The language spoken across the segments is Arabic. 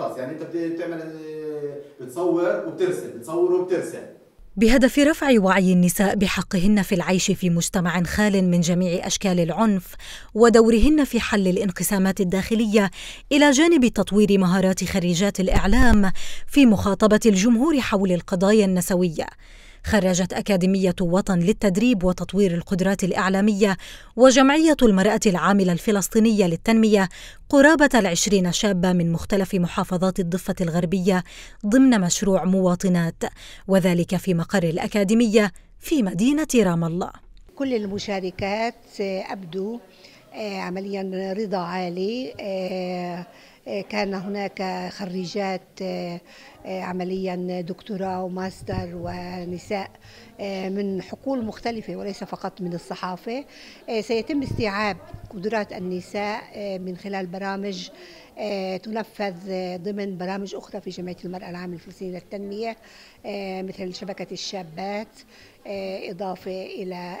خلص يعني انت بتعمل آه، بتصور وبترسم بتصور وبترسم بهدف رفع وعي النساء بحقهن في العيش في مجتمع خال من جميع اشكال العنف ودورهن في حل الانقسامات الداخليه الى جانب تطوير مهارات خريجات الاعلام في مخاطبه الجمهور حول القضايا النسويه خرجت أكاديمية وطن للتدريب وتطوير القدرات الإعلامية وجمعية المرأة العاملة الفلسطينية للتنمية قرابة العشرين شابة من مختلف محافظات الضفة الغربية ضمن مشروع مواطنات وذلك في مقر الأكاديمية في مدينة رام الله كل المشاركات آه، أبدوا آه، عمليا رضا عالي آه، كان هناك خريجات عمليا دكتوراه وماستر ونساء آه، من حقول مختلفة وليس فقط من الصحافة آه، سيتم استيعاب قدرات النساء آه، من خلال برامج تنفذ ضمن برامج أخرى في جمعية المرأة العامة الفلسطينية للتنمية مثل شبكة الشابات إضافة إلى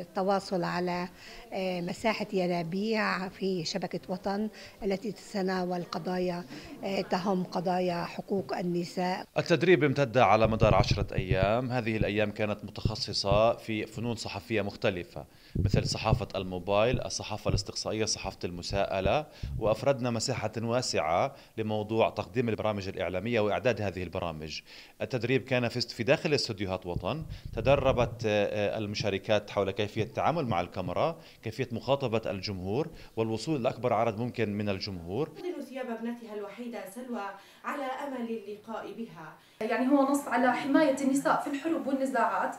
التواصل على مساحة ينابيع في شبكة وطن التي تتناول قضايا آه، تهم قضايا حقوق النساء التدريب امتد على مدار عشرة أيام هذه الأيام كانت متخصصة في فنون صحفية مختلفة مثل صحافة الموبايل الصحافة الاستقصائية صحافة المساءلة وأفردنا مساحة واسعة لموضوع تقديم البرامج الإعلامية وإعداد هذه البرامج التدريب كان في داخل استوديوهات وطن تدربت آه، آه، المشاركات حول كيفية التعامل مع الكاميرا كيفية مخاطبة الجمهور والوصول لأكبر عدد ممكن من الجمهور ثياب ابنتها وحيدة سلوى على أمل اللقاء بها يعني هو نص على حماية النساء في الحروب والنزاعات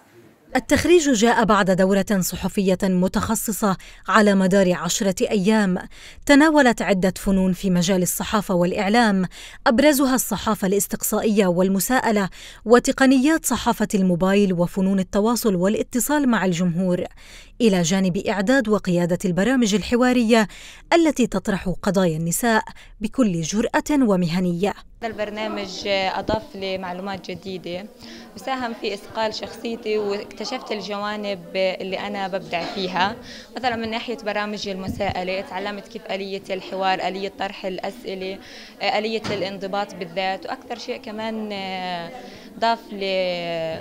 التخريج جاء بعد دورة صحفية متخصصة على مدار عشرة أيام تناولت عدة فنون في مجال الصحافة والإعلام أبرزها الصحافة الاستقصائية والمساءلة وتقنيات صحافة الموبايل وفنون التواصل والاتصال مع الجمهور إلى جانب إعداد وقيادة البرامج الحوارية التي تطرح قضايا النساء بكل جرأة ومهنية هذا البرنامج آه، أضاف لي معلومات جديدة وساهم في إثقال شخصيتي واكتشفت الجوانب اللي أنا ببدع فيها مثلا من ناحية برامج المساءلة تعلمت كيف آلية الحوار آلية طرح الأسئلة آه، آلية الانضباط بالذات وأكثر شيء كمان آه، ضاف لي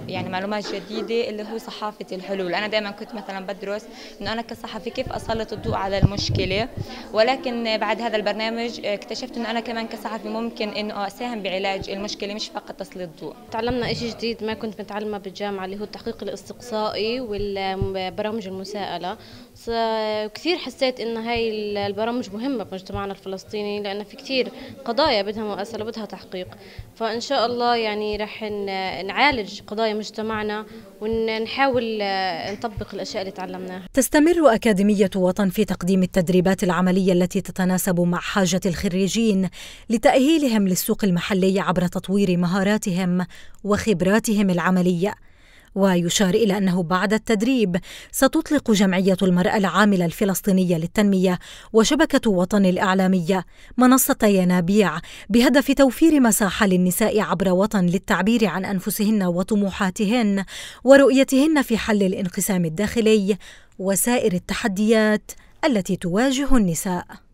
يعني معلومات جديدة اللي هو صحافة الحلول أنا دائما كنت مثلا بدرس أنه أنا كصحفي كيف أسلط الضوء على المشكلة ولكن بعد هذا البرنامج اكتشفت أنه أنا كمان كصحفي ممكن أنه ساهم بعلاج المشكله مش فقط تسليط ضوء تعلمنا شيء جديد ما كنت متعلمه بالجامعه اللي هو التحقيق الاستقصائي والبرامج المساءله كثير حسيت ان هاي البرامج مهمه بمجتمعنا الفلسطيني لان في كثير قضايا بدها مؤسسه بدها تحقيق فان شاء الله يعني رح نعالج قضايا مجتمعنا ونحاول آه، نطبق الاشياء اللي تعلمناها تستمر اكاديميه وطن في تقديم التدريبات العمليه التي تتناسب مع حاجه الخريجين لتاهيلهم للسوق السوق المحلي عبر تطوير مهاراتهم وخبراتهم العملية ويشار إلى أنه بعد التدريب ستطلق جمعية المرأة العاملة الفلسطينية للتنمية وشبكة وطن الإعلامية منصة ينابيع بهدف توفير مساحة للنساء عبر وطن للتعبير عن أنفسهن وطموحاتهن ورؤيتهن في حل الانقسام الداخلي وسائر التحديات التي تواجه النساء